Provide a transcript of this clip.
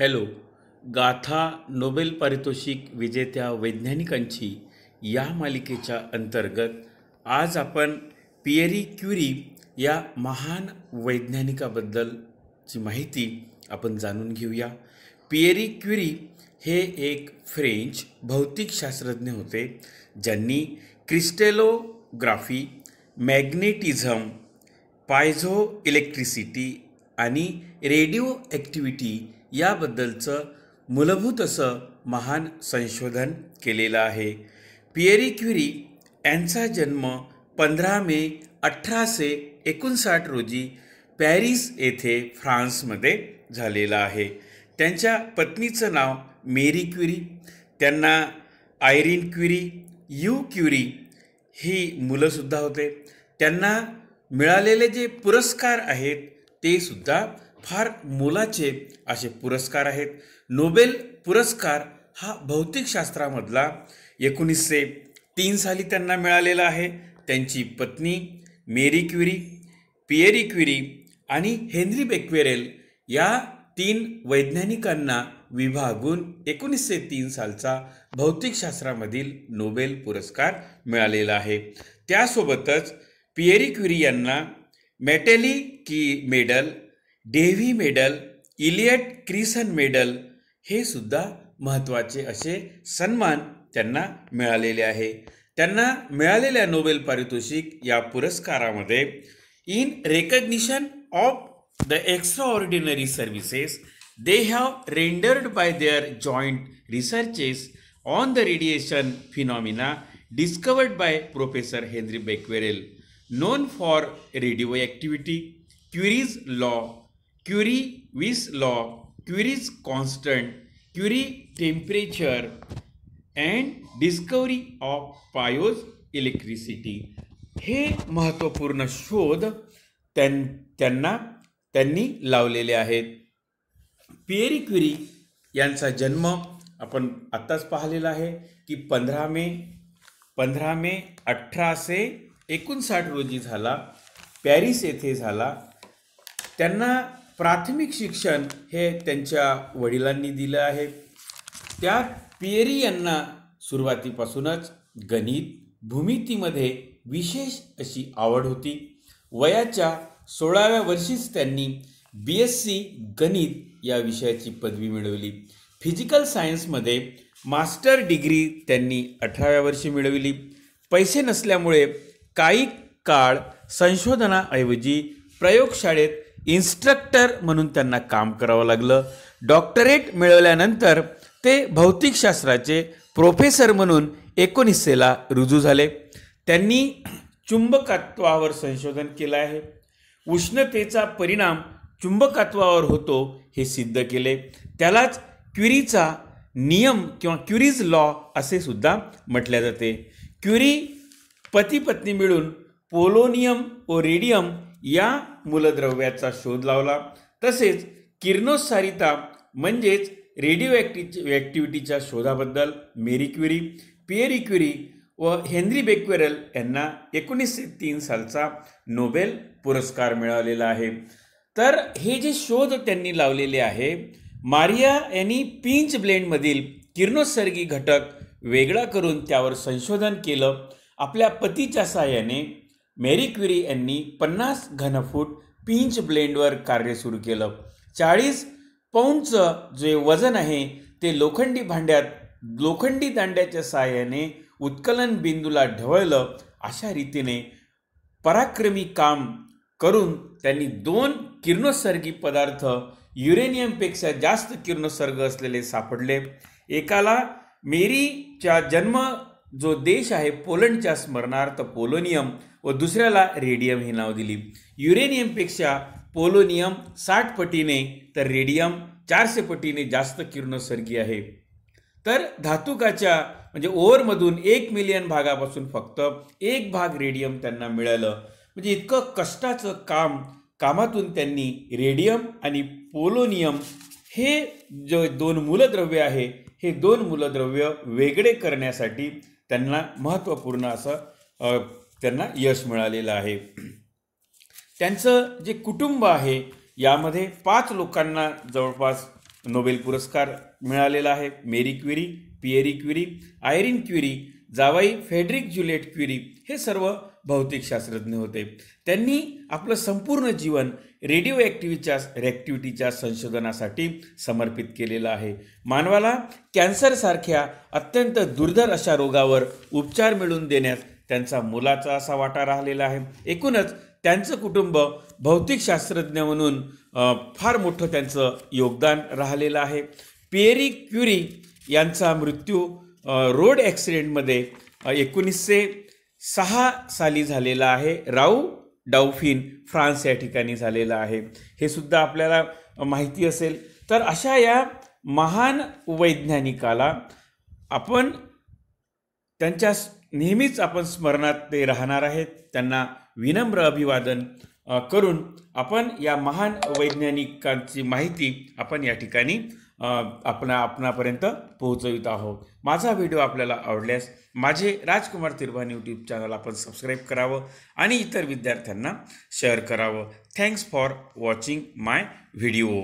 hello गाथा Nobel पारितोषिक विजेत्या वैज्ञानिकांची या मालिकेच्या अंतर्गत आज आपण पियरी क्युरी या महान वैज्ञानिकाबद्दलची माहिती आपण जाणून घेऊया पियरी क्युरी हे एक फ्रेंच भौतिकशास्त्रज्ञ होते ज्यांनी क्रिस्टेलोग्राफी मॅग्नेटिझम पायझो इलेक्ट्रिसिटी आणि रेडिओ ॲक्टिव्हिटी याबद्दलचं मूलभूत असं महान संशोधन केलेलं आहे पियरी क्युरी यांचा जन्म पंधरा मे अठराशे एकोणसाठ रोजी पॅरिस येथे फ्रान्समध्ये झालेला आहे त्यांच्या पत्नीचं नाव मेरी क्युरी त्यांना आयरीन क्युरी यू क्युरी ही मुलंसुद्धा होते त्यांना मिळालेले जे पुरस्कार आहेत ते सुद्धा फार मोलाचे असे पुरस्कार आहेत नोबेल पुरस्कार हा भौतिकशास्त्रामधला एकोणीसशे तीन साली त्यांना मिळालेला आहे त्यांची पत्नी मेरी क्युरी पियरी क्युरी आणि हेनरी बेक्वेरेल या तीन वैज्ञानिकांना विभागून एकोणीसशे तीन सालचा भौतिकशास्त्रामधील नोबेल पुरस्कार मिळालेला आहे त्यासोबतच पियरी क्युरी यांना मेटेली की medal Davy medal Elliott Cresson medal हे सुद्धा महत्त्वाचे असे सन्मान त्यांना मिळालेले आहे त्यांना मिळालेल्या नोबेल पारितोषिक या पुरस्कारामध्ये in recognition of the extraordinary services they have rendered by their joint researches on the radiation phenomena discovered by professor Henri Becquerel known for radioactivity Curie's law Curie Weiss law Curie's constant Curie temperature and discovery of piezoelectricity हे महत्त्वपूर्ण शोध त्यां त्यांना त्यांनी लावलेले आहेत पिएरी Curie यांचा जन्म आपण आत्ताच पाहिलेला आहे की पंधरा मे पंधरा मे अठराशे एकोणसाठ रोजी झाला पॅरिस येथे झाला त्यांना प्राथमिक शिक्षण हे त्यांच्या वडिलांनी दिलं आहे त्या पिएरी यांना सुरुवातीपासूनच गणित भूमितीमध्ये विशेष अशी आवड होती वयाच्या सोळाव्या वर्षीच त्यांनी बी एस सी गणित या विषयाची पदवी मिळवली फिजिकल सायन्समध्ये मास्टर डिग्री त्यांनी अठराव्या वर्षी मिळवली पैसे नसल्यामुळे काही काळ संशोधनाऐवजी प्रयोगशाळेत इन्स्ट्रक्टर म्हणून त्यांना काम करावं लागलं डॉक्टरेट मिळवल्यानंतर ते भौतिकशास्त्राचे प्रोफेसर म्हणून एकोणीसशेला रुजू झाले त्यांनी चुंबकत्वावर संशोधन केलं आहे उष्णतेचा परिणाम चुंबकत्वावर होतो हे सिद्ध केले त्यालाच क्युरीचा नियम किंवा क्युरीज लॉ असे सुद्धा म्हटले जाते क्युरी पती पत्नी मिळून पोलोनियम व रेडियम या मूलद्रव्याचा शोध लावला तसेच किरणोत्सारिता म्हणजेच रेडिओ ॲक्टिव ॲक्टिव्हिटीच्या शोधाबद्दल मेरी क्युरी पियरी क्युरी व हेनरी बेक्वेरल यांना एकोणीसशे तीन सालचा नोबेल पुरस्कार मिळालेला आहे तर हे जे शोध त्यांनी लावलेले आहे मारिया यांनी पिंच ब्लेंडमधील किरणोत्सर्गी घटक वेगळा करून त्यावर संशोधन केलं आपल्या पतीच्या साहाय्याने मेरी क्विरी यांनी पन्नास घनफूट पिंच ब्लेंडवर कार्य सुरू केलं चाळीस पौंडचं जे वजन आहे ते लोखंडी भांड्यात लोखंडी दांड्याच्या साहाय्याने उत्कलन बिंदूला ढवळलं अशा रीतीने पराक्रमी काम करून त्यांनी दोन किरणोत्सर्गी पदार्थ युरेनियमपेक्षा जास्त किरणोत्सर्ग असलेले सापडले एकाला मेरीच्या जन्म जो देश आहे पोलंडच्या स्मरणार्थ पोलोनियम व दुसऱ्याला रेडियम हे नाव दिली युरेनियमपेक्षा पोलोनियम साठ पटीने तर रेडियम चारशे पटीने जास्त किरणोत्सर्गी आहे तर धातुकाच्या म्हणजे ओव्हरमधून एक मिलियन भागापासून फक्त एक भाग रेडियम त्यांना मिळालं म्हणजे इतकं कष्टाचं काम कामातून त्यांनी रेडियम आणि पोलोनियम हे जो दोन मूलद्रव्य आहे हे दोन मूलद्रव्य वेगळे करण्यासाठी त्यांना महत्त्वपूर्ण असं त्यांना यश मिळालेलं आहे त्यांचं जे कुटुंब आहे यामध्ये पाच लोकांना जवळपास नोबेल पुरस्कार मिळालेला आहे मेरी क्विरी पिएरी क्विरी आयरीन क्विरी जावाई फेडरिक ज्युलेट क्युरी हे सर्व भौतिकशास्त्रज्ञ होते त्यांनी आपलं संपूर्ण जीवन रेडिओ ॲक्टिव्हिटीच्या रॅक्टिव्हिटीच्या संशोधनासाठी समर्पित केलेलं आहे मानवाला कॅन्सरसारख्या अत्यंत दुर्धर अशा रोगावर उपचार मिळवून देण्यात त्यांचा मुलाचा असा वाटा राहिलेला आहे एकूणच त्यांचं कुटुंब भौतिकशास्त्रज्ञ म्हणून फार मोठं त्यांचं योगदान राहिलेलं आहे पेरी क्युरी यांचा मृत्यू रोड ॲक्सिडेंटमध्ये एकोणीसशे सहा साली झालेला आहे राऊ डाउफिन फ्रान्स या ठिकाणी झालेला आहे हे सुद्धा आपल्याला माहिती असेल तर अशा या महान वैज्ञानिकाला आपण त्यांच्या नेहमीच आपण स्मरणात ते राहणार आहेत त्यांना विनम्र अभिवादन करून आपण या महान वैज्ञानिकांची माहिती आपण या ठिकाणी आपणा आपणापर्यंत पोहोचवित आहोत माझा व्हिडिओ आपल्याला आवडल्यास माझे राजकुमार तिरभान यूट्यूब चॅनल आपण सबस्क्राईब करावं आणि इतर विद्यार्थ्यांना शेअर करावं thanks for watching my video